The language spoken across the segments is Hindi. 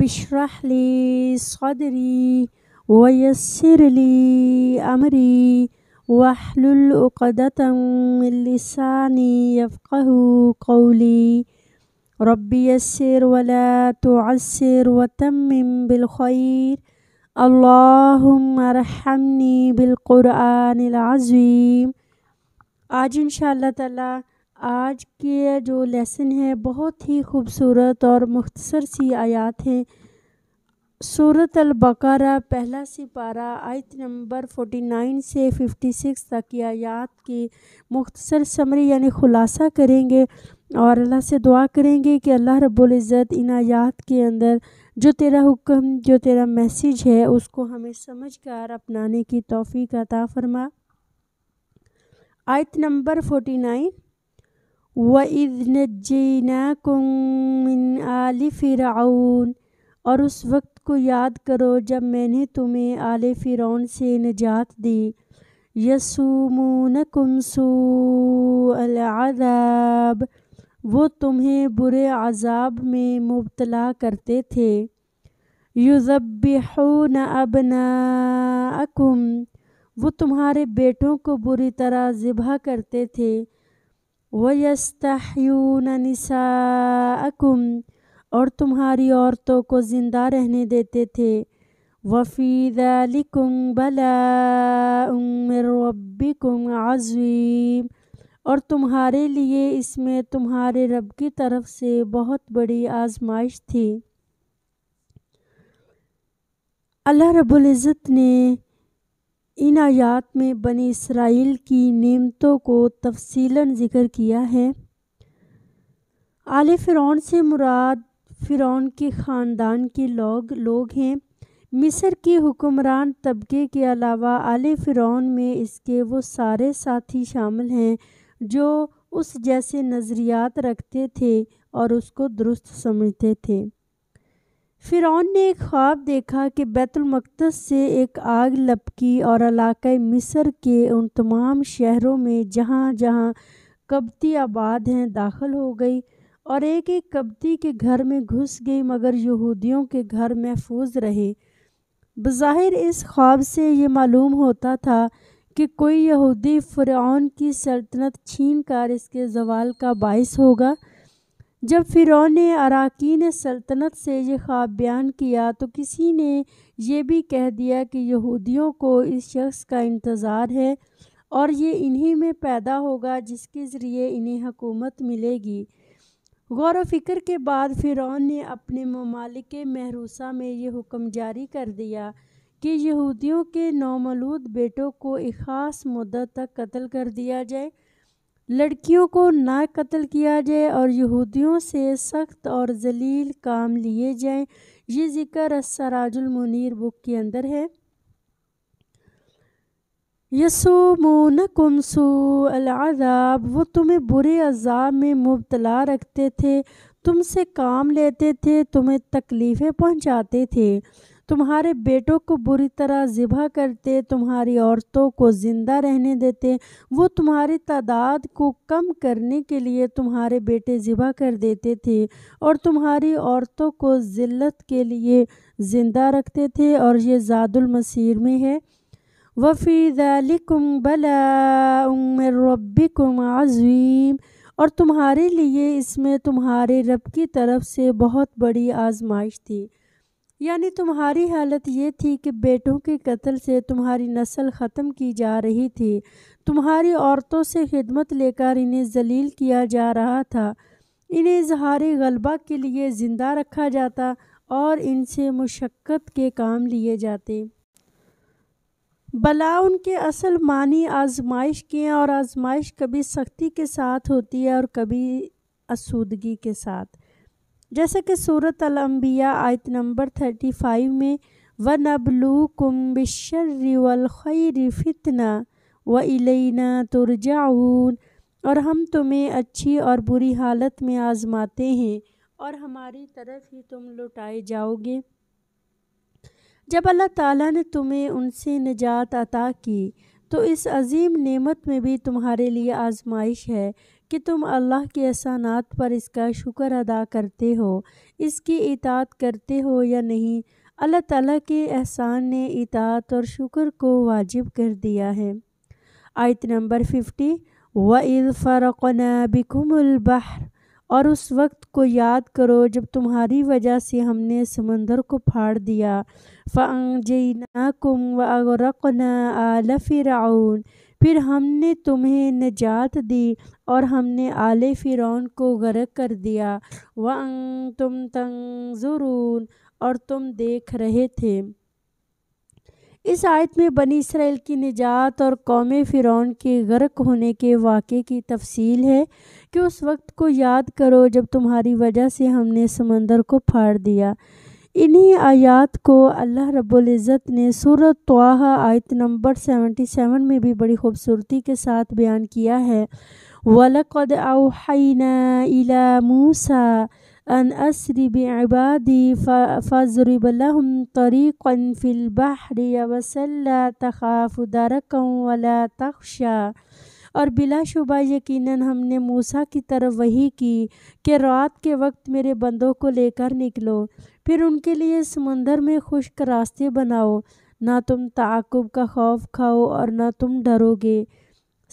رب اشرح لي صدري ويسر لي أمري واحلل عقدة من لساني يفقه قولي رب يسر ولا تعسر وتمم بالخير اللهم ارحمني بالقرآن العظيم آج إن شاء الله تعالى आज के जो लेसन है बहुत ही खूबसूरत और मुख्तसर सी आयात हैं सूरत अलबकरा पहला सिपारा आयत नंबर 49 से 56 तक की आयात की मुख्तसर समरी यानी ख़ुलासा करेंगे और अल्लाह से दुआ करेंगे कि अल्लाह रब्बुल इज़्ज़त इन आयात के अंदर जो तेरा हुक्म जो तेरा मैसेज है उसको हमें समझ कर अपनाने की तोफ़ी अता फरमा आयत नंबर 49 وَإِذْ نَجَّيْنَاكُمْ مِنْ آلِ فِرْعَوْنَ और उस वक्त को याद करो जब मैंने तुम्हें आले फ़िरौन से निजात दी यसुमूनकुम सूअलाब वो तुम्हें बुरे अजाब में मुब्तला करते थे युजबिहून अबनाकुम वो तुम्हारे बेटों को बुरी तरह ज़िबा करते थे वयस्तून निसाकुम और तुम्हारी औरतों को ज़िंदा रहने देते थे वफ़ीदलिकुम बलाबिकुम आज़ीम और तुम्हारे लिए इसमें तुम्हारे रब की तरफ से बहुत बड़ी आजमाइश थी अल्लाह रबुल्ज़त ने इन आयात में बनी इसराइल की नेमतों को तफसीला ज़िक्र किया है आले फ़िरौन से मुराद फ़िरौन के ख़ानदान के लोग लोग हैं मिस्र के हुक्मरान तबके के अलावा आले फ़िरौन में इसके वो सारे साथी शामिल हैं जो उस जैसे नज़रियात रखते थे और उसको दुरुस्त समझते थे फ़िरौन ने एक ख्वाब देखा कि बैतुलमक़दस से एक आग लपकी और इलाक़े मिस्र के उन तमाम शहरों में जहाँ जहाँ कबती आबाद हैं दाखिल हो गई और एक एक कबती के घर में घुस गई मगर यहूदियों के घर महफूज रहे बज़ाहिर इस ख्वाब से ये मालूम होता था कि कोई यहूदी फ़िरौन की सल्तनत छीन कर इसके जवाल का बायस होगा जब फ़िरौन ने अरकान सल्तनत से ये ख्वाब बयान किया तो किसी ने यह भी कह दिया कि यहूदियों को इस शख्स का इंतज़ार है और ये इन्हीं में पैदा होगा जिसके ज़रिए इन्हें हकूमत मिलेगी गौर फिक्र के बाद फ़िरौन ने अपने ममालिक महरूसा में ये हुक्म जारी कर दिया कि यहूदियों के नौमलूद बेटों को एक ख़ास मुद्दत तक कत्ल कर दिया जाए लड़कियों को ना कत्ल किया जाए और यहूदियों से सख्त और जलील काम लिए जाएं ये ज़िक्र सराजुलमनीर बुक के अंदर है यसुमोनकुम अलाजाब वो तुम्हें बुरे अजाब में मुबतला रखते थे तुमसे काम लेते थे तुम्हें तकलीफ़ें पहुंचाते थे तुम्हारे बेटों को बुरी तरह ज़िबा करते तुम्हारी औरतों को ज़िंदा रहने देते वो तुम्हारी तादाद को कम करने के लिए तुम्हारे बेटे ज़िबा कर देते थे और तुम्हारी औरतों को ज़िल्लत के लिए ज़िंदा रखते थे और ये जादुलमसर में है वफ़ी ज़ालिकुम बला कुम आज़ीम और तुम्हारे लिए इसमें तुम्हारे रब की तरफ से बहुत बड़ी आजमाइश थी यानी तुम्हारी हालत ये थी कि बेटों के कत्ल से तुम्हारी नस्ल ख़त्म की जा रही थी तुम्हारी औरतों से खिदमत लेकर इन्हें जलील किया जा रहा था इन्हें इजहार गलबा के लिए ज़िंदा रखा जाता और इनसे मुशक्क़त के काम लिए जाते बला उनके असल मानी आजमाइश के और आजमाइश कभी सख्ती के साथ होती है और कभी आसूदगी के साथ जैसा कि सूरत अलम्बिया आयत नंबर थर्टी फाइव में व नबलू कुम्बिशर फितना व इलेना तुरजाऊन और हम तुम्हें अच्छी और बुरी हालत में आज़माते हैं और हमारी तरफ ही तुम लुटाए जाओगे जब अल्लाह ताला ने तुम्हें उनसे निजात अता की तो इस अजीम नेमत में भी तुम्हारे लिए आजमाइश है कि तुम अल्लाह के एहसानात पर इसका शुक्र अदा करते हो इसकी इतात करते हो या नहीं अल्लाह ताला के एहसान ने इतात और शुक्र को वाजिब कर दिया है आयत नंबर फिफ्टी व फ़रक़नबिकुमबहर और उस वक्त को याद करो जब तुम्हारी वजह से हमने समंदर को फाड़ दिया फ़ंजना कुम वरक़ना आल फिर फिर हमने तुम्हें निजात दी और हमने आले फ़िरौन को गर्क कर दिया वंग तुम तंगजुरून और तुम देख रहे थे इस आयत में बनी इसराइल की निजात और कौम फ़िरौन के गर्क होने के वाक़े की तफसील है कि उस वक्त को याद करो जब तुम्हारी वजह से हमने समंदर को फाड़ दिया इन्हीं आयत को अल्लाह रब्बुल इज़्ज़त ने सूरत तोह आयत नंबर 77 में भी बड़ी खूबसूरती के साथ बयान किया है वलकद अवहैना इला मूसा अन असरी बबादी फ़ज़रब लहम तरीक़न फ़िल तखाफ़ दरकम वला तख्शा और बिलाशुबा यकीनन हमने मूसा की तरफ वही की कि रात के वक्त मेरे बंदों को लेकर निकलो फिर उनके लिए समंदर में खुश्क रास्ते बनाओ ना तुम ताकुब का खौफ खाओ और ना तुम डरोगे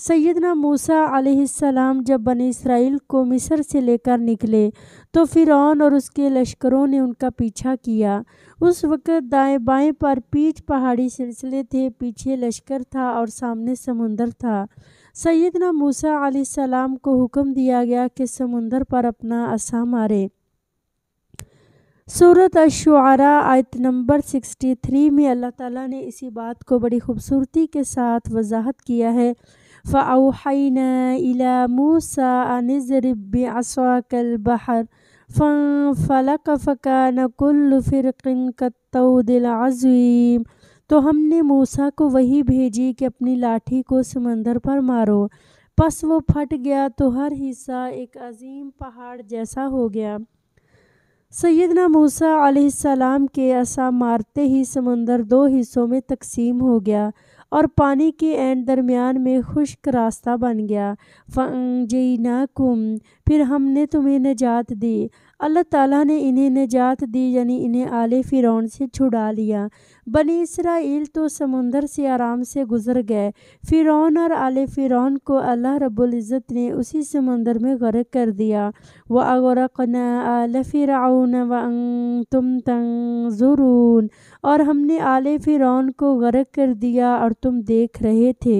सैदना मूसा आलाम जब बन इसराइल को मिस्र से लेकर निकले तो फिर और उसके लश्करों ने उनका पीछा किया उस वक़्त दाएं बाएं पर पीछ पहाड़ी सिलसिले थे पीछे लश्कर था और सामने समुंदर था सैदना मूसा आलाम को हुक्म दिया गया कि समुंदर पर अपना असा मारे सूरत अशारा आयत नंबर 63 में अल्लाह ताला ने इसी बात को बड़ी खूबसूरती के साथ वजाहत किया है फ़ाउन इला मूसा अनज़रबाकल बहर फ़लक फका कुल फ़िरकिन तो हमने मूसा को वही भेजी कि अपनी लाठी को समंदर पर मारो बस वो फट गया तो हर हिस्सा एक अजीम पहाड़ जैसा हो गया सैदना मूसा आसमाम के असा मारते ही समंदर दो हिस्सों में तकसीम हो गया और पानी के एंड दरमियान में खुश्क रास्ता बन गया फंजई ना कुम फिर हमने तुम्हें निजात दी अल्लाह ताला ने इन्हें निजात दी यानी इन्हें आले फ़िरौन से छुड़ा लिया बनी इसराइल तो समुंदर से आराम से गुजर गए फ़िर और आले फ़िर को अल्लाह रबुल्ज़त ने उसी समुंदर में गर्क कर दिया व अगरकना आल फ़िरौन व तुम तंजुरून और हमने आले फ़िर को गर्क कर दिया और तुम देख रहे थे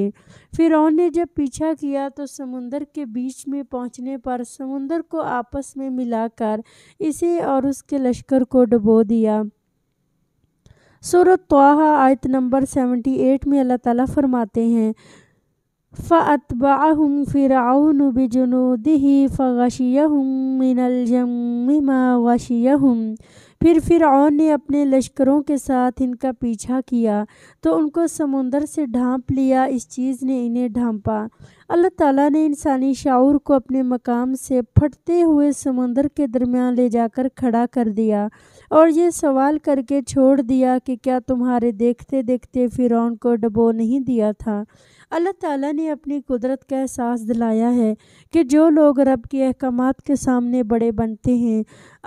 फ़िर ने जब पीछा किया तो समुंदर के बीच में पहुंचने पर समुंदर को आपस में मिलाकर इसे और उसके लश्कर को डुबो दिया सूरत तोहा आयत नंबर सेवेंटी एट में अल्लाह ताला फरमाते हैं फ़तबाहम फ़िरआन बिजनूदही फ़गशियम मिनलजमा वशियम फिर फिर ने अपने लश्करों के साथ इनका पीछा किया तो उनको समुंदर से ढांप लिया इस चीज़ ने इन्हें ढांपा अल्लाह ताला ने इंसानी शाऊर को अपने मकाम से फटते हुए समुंदर के दरमियान ले जाकर खड़ा कर दिया और ये सवाल करके छोड़ दिया कि क्या तुम्हारे देखते देखते फ़िरौन को डबो नहीं दिया था अल्लाह ताला ने अपनी कुदरत का एहसास दिलाया है कि जो लोग रब के अहकाम के सामने बड़े बनते हैं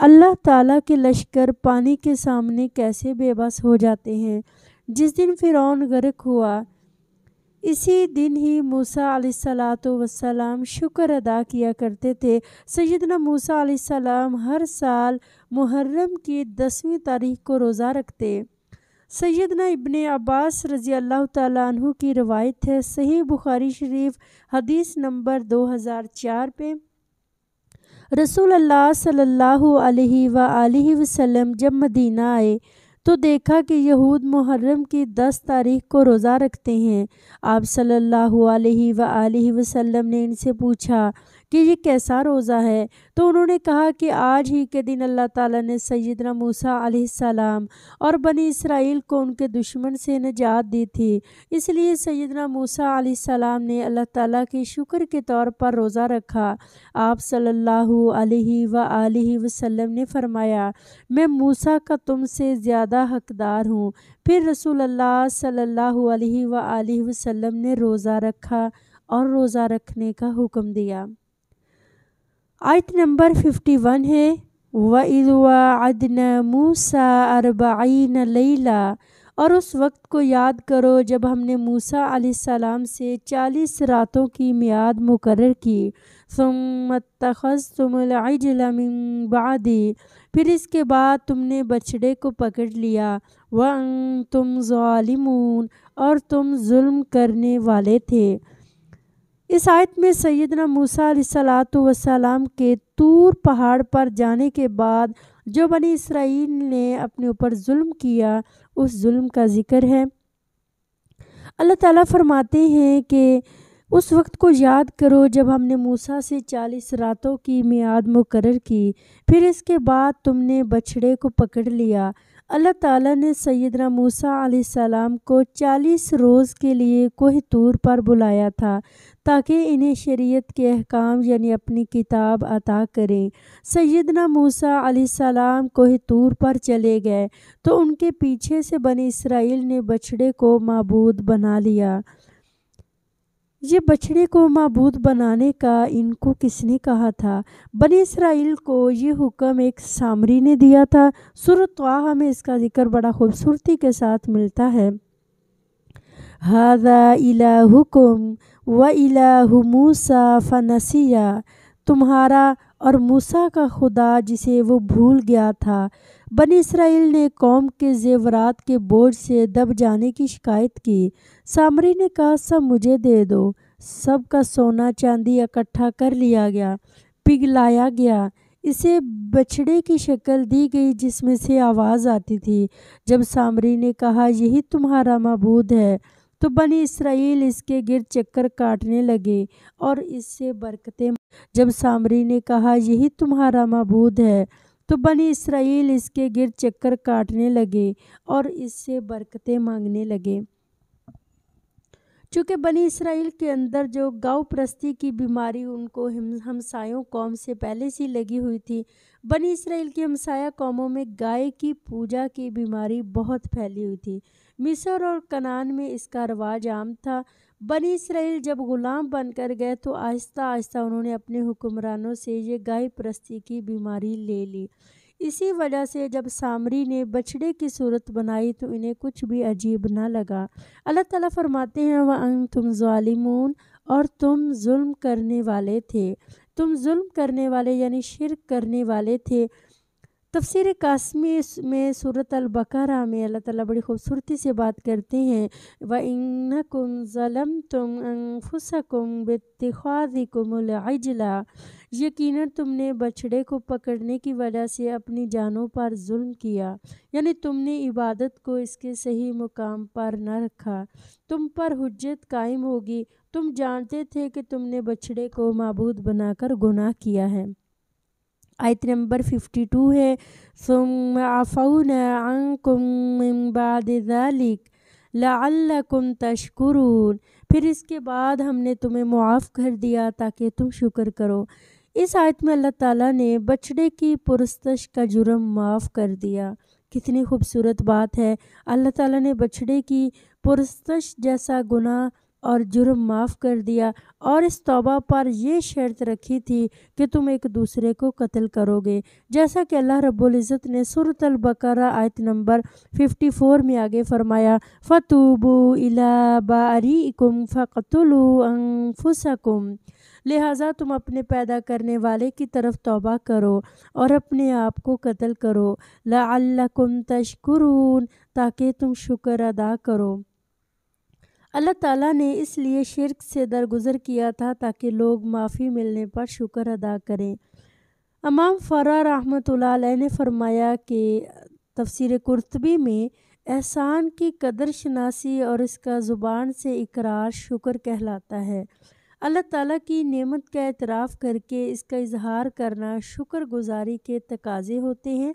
अल्लाह ताला के लश्कर पानी के सामने कैसे बेबस हो जाते हैं जिस दिन फ़िरौन गर्क हुआ इसी दिन ही मूसा सलाम शुक्र अदा किया करते थे सैदना मूसा सलाम हर साल मुहर्रम की दसवीं तारीख को रोज़ा रखते सैदना इबन अब्बास रज़ी अल्लाह तु की रवायत है सही बुखारी शरीफ हदीस नंबर 2004 पे रसूल अल्लाह सल्लल्लाहु अलैहि वसल्लम जब मदीना आए तो देखा कि यहूद मुहर्रम की दस तारीख को रोज़ा रखते हैं आप सल्लल्लाहु अलैहि वसल्लम ने इनसे पूछा कि ये कैसा रोज़ा है तो उन्होंने कहा कि आज ही के दिन अल्लाह ताला ने सैदना मूसा सलाम और बनी इसराइल को उनके दुश्मन से निजात दी थी इसलिए सैदना मूसा सलाम ने अल्लाह ताला के शुक्र के तौर पर रोज़ा रखा आप सल्लल्लाहु अलैहि व ने फरमाया मैं मूसा का तुमसे ज़्यादा हकदार हूँ फिर रसूल सल्ला वसलम ने रोज़ा रखा और रोज़ा रखने का हुक्म दिया आयत नंबर 51 है वज़वा अदन मूसा अरबाइन लैला और उस वक्त को याद करो जब हमने मूसा आसमाम से चालीस रातों की मियाद मुकर की बादी फिर इसके बाद तुमने बछड़े को पकड़ लिया वंग तुम ालिमून और तुम जुल्म करने वाले थे इस आयत में सैदना मूसा सलाम के तूर पहाड़ पर जाने के बाद जो बनी इसराइल ने अपने ऊपर जुल्म किया उस जुल्म का ज़िक्र है अल्लाह ताला फरमाते हैं कि उस वक्त को याद करो जब हमने मूसा से चालीस रातों की मियाद मुकर की फिर इसके बाद तुमने बछड़े को पकड़ लिया अल्लाह ताला ने सैदना मूसा सलाम को 40 रोज़ के लिए कोह तूर पर बुलाया था ताकि इन्हें शरीयत के अहकाम यानी अपनी किताब अता करें सैदना मूसा सलाम कोह तूर पर चले गए तो उनके पीछे से बने इसराइल ने बछड़े को मबूद बना लिया ये बछड़े को मबूद बनाने का इनको किसने कहा था बने इसराइल को ये हुक्म एक सामरी ने दिया था सुरतवाह में इसका जिक्र बड़ा खूबसूरती के साथ मिलता है हादा हुकुम व इला हमूसा फनसिया तुम्हारा और मूसा का खुदा जिसे वो भूल गया था बनी इसराइल ने कौम के जेवरात के बोझ से दब जाने की शिकायत की सामरी ने कहा सब मुझे दे दो सब का सोना चांदी इकट्ठा कर लिया गया पिघलाया गया इसे बछड़े की शक्ल दी गई जिसमें से आवाज़ आती थी जब सामरी ने कहा यही तुम्हारा मबूद है तो बनी इसराइल इसके गिर चक्कर काटने लगे और इससे बरकतें जब सामरी ने कहा यही तुम्हारा मबूद है तो बनी इसराइल इसके गिर चक्कर काटने लगे और इससे बरकतें मांगने लगे चूँकि बनी इसराइल के अंदर जो गाँव प्रस्ती की बीमारी उनको हम हमसायों कौम से पहले से लगी हुई थी बनी इसराइल की हमसाया कौमों में गाय की पूजा की बीमारी बहुत फैली हुई थी मिस्र और कनान में इसका रवाज आम था बनी इसराइल जब ग़ुलाम बनकर गए तो आहिस्ता आहिस्ता उन्होंने अपने हुक्मरानों से ये गाय प्रस्ती की बीमारी ले ली इसी वजह से जब सामरी ने बछड़े की सूरत बनाई तो इन्हें कुछ भी अजीब ना लगा अल्लाह ताला फरमाते हैं वह अंग तुम ालिमून और तुम जुल्म करने वाले थे तुम जुल्म करने वाले यानी शिरक करने वाले थे तफसर कासमी में सूरत अलबकरा में अल्लाह ताला बड़ी खूबसूरती से बात करते हैं व इन कुम ज़लम तुम फुसकुम बेतखादिकुमजला यकीन तुमने बछड़े को पकड़ने की वजह से अपनी जानों पर जुल्म किया यानी तुमने इबादत को इसके सही मुकाम पर न रखा तुम पर हजत कायम होगी तुम जानते थे कि तुमने बछड़े को मबूद बनाकर गुनाह किया है आयत नंबर फिफ्टी टू है सुम आफ़ौन तशकुरून फिर इसके बाद हमने तुम्हें मुआफ़ कर दिया ताकि तुम शुक्र करो इस आयत में अल्लाह ताला ने बछड़े की पुरस्तश का जुर्म माफ़ कर दिया कितनी खूबसूरत बात है अल्लाह ताला ने बछड़े की पुरस्तश जैसा गुनाह और जुर्म माफ़ कर दिया और इस तौबा पर यह शर्त रखी थी कि तुम एक दूसरे को कत्ल करोगे जैसा कि अल्लाह रब्बुल इज़्ज़त ने सूरत अल बकरा आयत नंबर 54 में आगे फरमाया फ़तूबू इला बारीकुम फ़तुलु अंफुसकुम लिहाजा तुम अपने पैदा करने वाले की तरफ तौबा करो और अपने आप को कत्ल करो लाकुम तशकुरून ताकि तुम शुक्र अदा करो अल्लाह ताला ने इसलिए शिरक से दरगुजर किया था ताकि लोग माफ़ी मिलने पर शुक्र अदा करें अमाम फ़रा रहमत ने फरमाया कि तफसर कुरतबी में एहसान की कदर शनासी और इसका ज़ुबान से इकरार शुक्र कहलाता है अल्लाह ताला की नेमत का एतराफ़ करके इसका इजहार करना शुक्रगुजारी के तकाजे होते हैं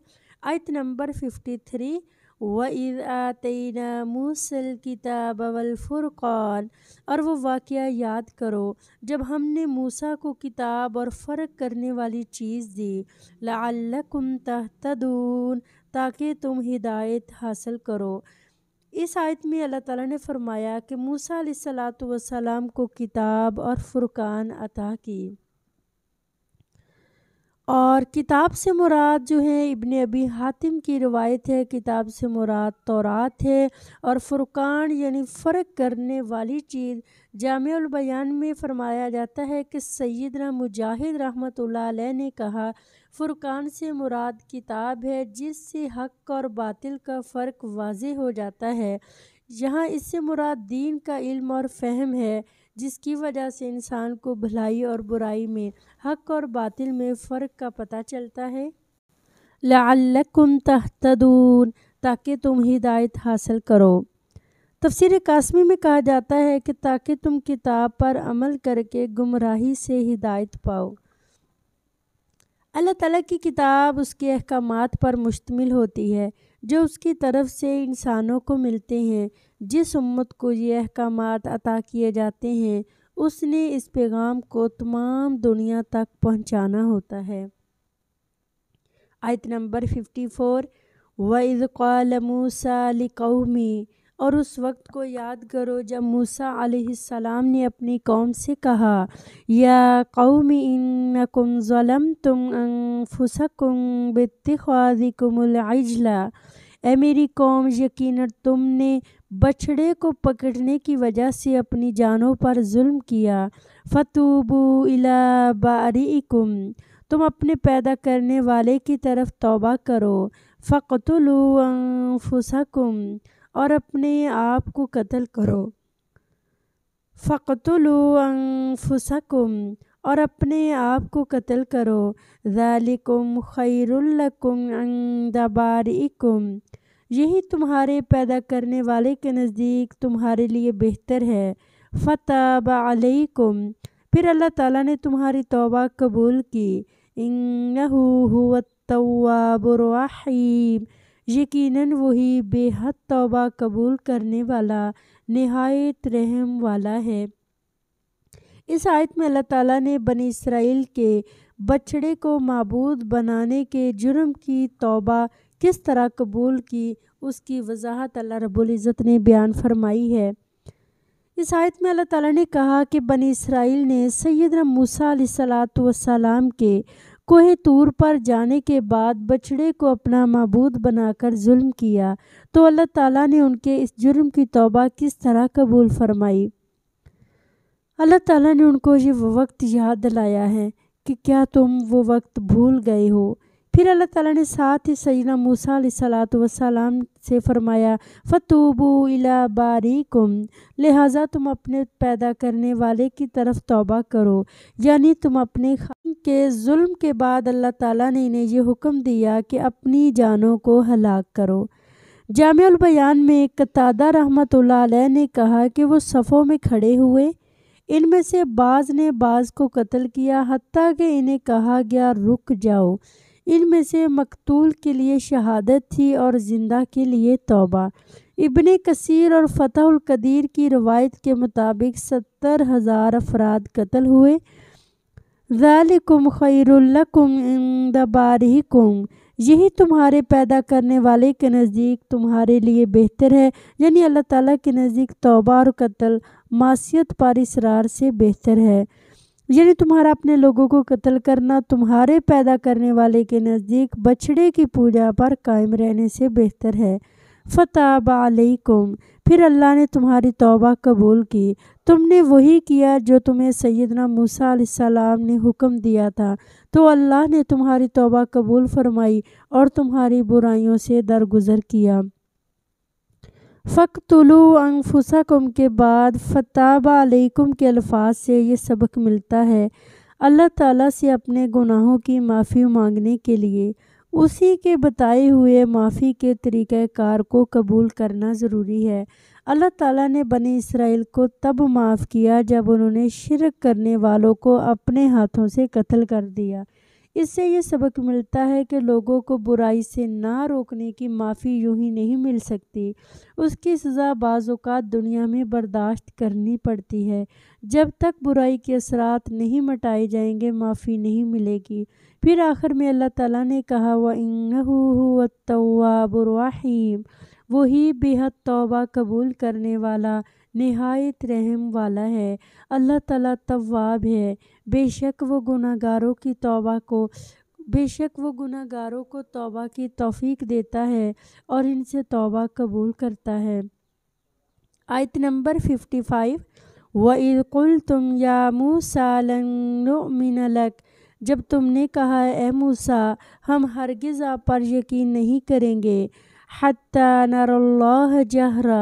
आयत नंबर फिफ्टी थ्री वद आतना मूसल किताब वलफ़ुरक़ान और वो वाक़ याद करो जब हमने मूसा को किताब और फ़र्क करने वाली चीज़ दी लाकुम तहतदून ताकि तुम हिदायत हासिल करो इस आयत में अल्लाह ताला ने फरमाया कि मूसा सलात वसलाम को किताब और फ़ुरक़ान अता की और किताब से मुराद जो है इबन अबी हातिम की रिवायत है किताब से मुराद तौरात है और फुरकान यानी फ़र्क करने वाली चीज़ जामबयान में फरमाया जाता है कि सैदना मुजाहिद रहमत ने कहा फुरकान से मुराद किताब है जिससे हक और बातिल का फ़र्क वाज हो जाता है यहाँ इससे मुराद दीन का इल्म और फहम है जिसकी वजह से इंसान को भलाई और बुराई में हक और बातिल में फ़र्क का पता चलता है लाकुम तहतदून ताकि तुम हिदायत हासिल करो तफसर कासमी में कहा जाता है कि ताकि तुम किताब पर अमल करके गुमराही से हिदायत पाओ अल्लाह ताला की किताब उसके अहकाम पर मुश्तमिल होती है जो उसकी तरफ से इंसानों को मिलते हैं जिस उम्मत को ये अहकाम अता किए जाते हैं उसने इस पैगाम को तमाम दुनिया तक पहुंचाना होता है आयत नंबर फिफ्टी फोर वाल मूसा कौमी और उस वक्त को याद करो जब मूसा सलाम ने अपनी कौम से कहा या कौमी इन أنكم ظلمتم أنفسكم باتخاذكم العجلة ए मेरी कौम यकीन तुमने बछड़े को पकड़ने की वजह से अपनी जानों पर जुल्म किया फतूबू इला बारीकुम तुम अपने पैदा करने वाले की तरफ तौबा करो फ़तलु फुसकुम और अपने आप को कत्ल करो फ़तलु फुसकुम और अपने आप को कत्ल करो ज़ालिकुम खैरुल्लकुम अंदबारिकुम यही तुम्हारे पैदा करने वाले के नज़दीक तुम्हारे लिए बेहतर है फ़तब अलैकुम फिर अल्लाह ताला ने तुम्हारी तौबा कबूल की इन्नहुवतवाबरहीम यकीनन वही बेहद तौबा कबूल करने वाला नहायत रहम वाला है इस आयत में अल्लाह ताला ने बनी इसराइल के बछड़े को मबूद बनाने के जुर्म की तौबा किस तरह कबूल की उसकी वजाहत अल्लाह रबुल्ज़त ने बयान फरमाई है इस आयत में अल्लाह ताला ने कहा कि बनी इसराइल ने सैद मूसा के कोहे तूर पर जाने के बाद बछड़े को अपना मबूद बनाकर जुल्म किया तो अल्लाह ताला ने उनके इस जुर्म की तौबा किस तरह कबूल फरमाई अल्लाह ताला ने उनको ये वो वक्त याद दिलाया है कि क्या तुम वो वक्त भूल गए हो फिर अल्लाह ताला ने साथ ही सैदा मूसा सलात वसलाम से फरमाया फ़तूबू इला बारीकुम लिहाजा तुम अपने पैदा करने वाले की तरफ तौबा करो यानी तुम अपने खान के जुल्म के बाद अल्लाह ताला ने इन्हें ये हुक्म दिया कि अपनी जानों को हलाक करो जाम बयान में कतादा रहमत ने कहा कि वो सफ़ों में खड़े हुए इनमें से बाज ने बाज को कत्ल किया हती कि इन्हें कहा गया रुक जाओ इनमें से मकतूल के लिए शहादत थी और ज़िंदा के लिए तोबा इबन कसीर और फ़तह की रवायत के मुताबिक सत्तर हज़ार अफराद कत्ल हुए खैरकुम खैरुल्लकुम कुम यही तुम्हारे पैदा करने वाले के नज़दीक तुम्हारे लिए बेहतर है यानी अल्लाह ताला के नज़दीक तौबा और कत्ल मासीत इसरार से बेहतर है यदि तुम्हारा अपने लोगों को कत्ल करना तुम्हारे पैदा करने वाले के नज़दीक बछड़े की पूजा पर कायम रहने से बेहतर है फ़ताब आलकुम फिर अल्लाह ने तुम्हारी तौबा कबूल की तुमने वही किया जो तुम्हें सैदना मूसा ने हुक्म दिया था तो अल्लाह ने तुम्हारी तौबा कबूल फरमाई और तुम्हारी बुराइयों से दरगुजर किया फ़कतुलु अंफुसकुम के बाद फ़ताब अलैकुम के अल्फाज से ये सबक मिलता है अल्लाह ताला से अपने गुनाहों की माफ़ी मांगने के लिए उसी के बताए हुए माफ़ी के तरीक़ार को कबूल करना ज़रूरी है अल्लाह ताला ने बने इसराइल को तब माफ़ किया जब उन्होंने शिरक करने वालों को अपने हाथों से कत्ल कर दिया इससे ये सबक मिलता है कि लोगों को बुराई से ना रोकने की माफ़ी यूं ही नहीं मिल सकती उसकी सज़ा बाज़ात दुनिया में बर्दाश्त करनी पड़ती है जब तक बुराई के असरात नहीं मटाए जाएंगे माफ़ी नहीं मिलेगी फिर आखिर में अल्लाह ताला ने कहा व वही बेहद तौबा कबूल करने वाला नहायत रहम वाला है अल्लाह ताला तवाब है बेशक वो गुनागारों की तौबा को बेशक वो गुनागारों को तौबा की तौफीक देता है और इनसे तौबा कबूल करता है आयत नंबर फिफ्टी फाइव वद तुम या मूसा जब तुमने कहा ए मूसा हम हरगिज़ आप पर यकीन नहीं करेंगे हत्या नरल्लाह जहरा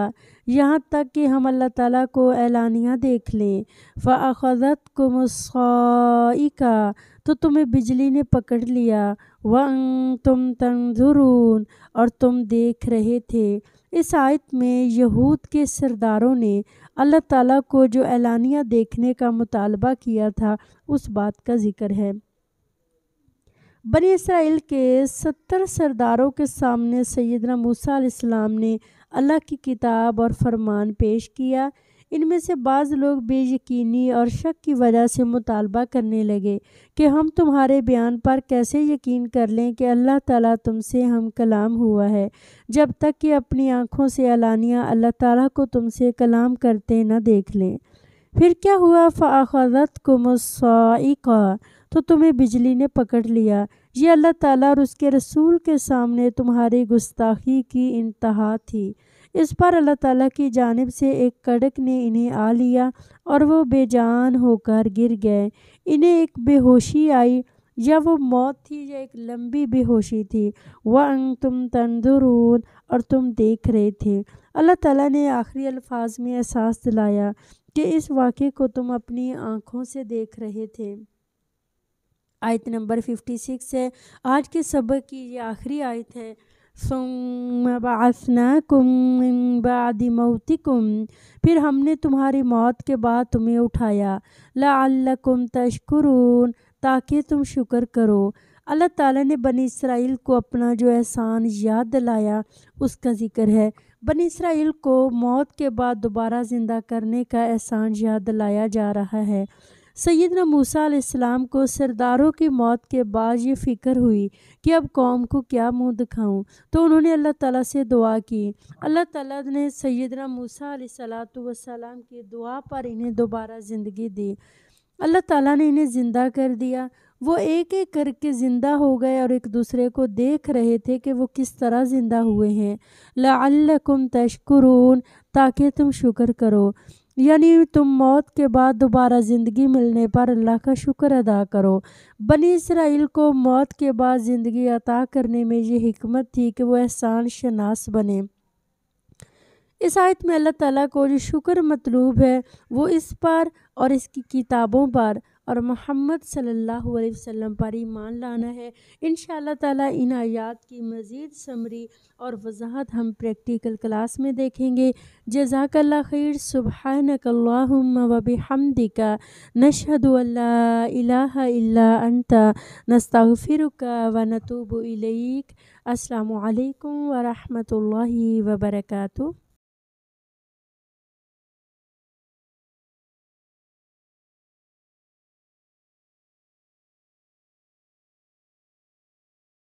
यहाँ तक कि हम अल्लाह ताला को ऐलानिया देख लें फ़ाखदत को मुस्का तो तुम्हें बिजली ने पकड़ लिया वंग तुम तंजुरून और तुम देख रहे थे इस आयत में यहूद के सरदारों ने अल्लाह ताला को जो एलानिया देखने का मुतालबा किया था उस बात का जिक्र है बनी इसराइल के सत्तर सरदारों के सामने सैदना मूसा इस्लाम ने अल्लाह की किताब और फरमान पेश किया इनमें से बाज़ लोग बेयकीनी और शक की वजह से मुतालबा करने लगे कि हम तुम्हारे बयान पर कैसे यकीन कर लें कि अल्लाह ताला तुमसे हम कलाम हुआ है जब तक कि अपनी आँखों से अलानिया अल्लाह ताला को तुमसे कलाम करते न देख लें फिर क्या हुआ फ़ाखत को मुसाइका तो तुम्हें बिजली ने पकड़ लिया ये अल्लाह ताला और उसके रसूल के सामने तुम्हारी गुस्ताखी की इंतहा थी इस पर अल्लाह ताला की जानब से एक कड़क ने इन्हें आ लिया और वो बेजान होकर गिर गए इन्हें एक बेहोशी आई या वो मौत थी या एक लंबी बेहोशी थी वह तुम तंदरून और तुम देख रहे थे अल्लाह ताला ने आखिरी अल्फाज में एहसास दिलाया कि इस वाक़े को तुम अपनी आँखों से देख रहे थे आयत नंबर 56 है आज के सबक की ये आखिरी आयत है मौतिकुम फिर हमने तुम्हारी मौत के बाद तुम्हें उठाया लाकुम तशकुरून ताकि तुम शुक्र करो अल्लाह ताला ने बनी इसराइल को अपना जो एहसान याद दिलाया उसका ज़िक्र है बनी इसराइल को मौत के बाद दोबारा ज़िंदा करने का एहसान याद दिलाया जा रहा है सैदन मूसा इस्लाम को सरदारों की मौत के बाद ये फ़िक्र हुई कि अब कौम को क्या मुँह दिखाऊँ तो उन्होंने अल्लाह ताली से दुआ की अल्लाह ताली ने सैदन मूसा सलाम की दुआ पर इन्हें दोबारा ज़िंदगी दी अल्लाह ताली ने इन्हें ज़िंदा कर दिया वो एक एक करके ज़िंदा हो गए और एक दूसरे को देख रहे थे कि वो किस तरह ज़िंदा हुए हैं लाकुम तशकुरून ताकि तुम शुक्र करो यानी तुम मौत के बाद दोबारा ज़िंदगी मिलने पर अल्लाह का शुक्र अदा करो बनी इसराइल को मौत के बाद ज़िंदगी अता करने में ये हमत थी कि वह एहसान शनास बने इस आयत में अल्लाह ताला को जो शुक्र मतलूब है वो इस पर और इसकी किताबों पर और मोहम्मद सल्लल्लाहु अलैहि वसल्लम पर ईमान लाना है इन ताला इन आयात की मज़ीद समरी और वजाहत हम प्रैक्टिकल क्लास में देखेंगे जजाकल्ला खैर सुबह वब हमदिका का नशहद अनता नस्तर का व नतूब अल्लाम वरहमल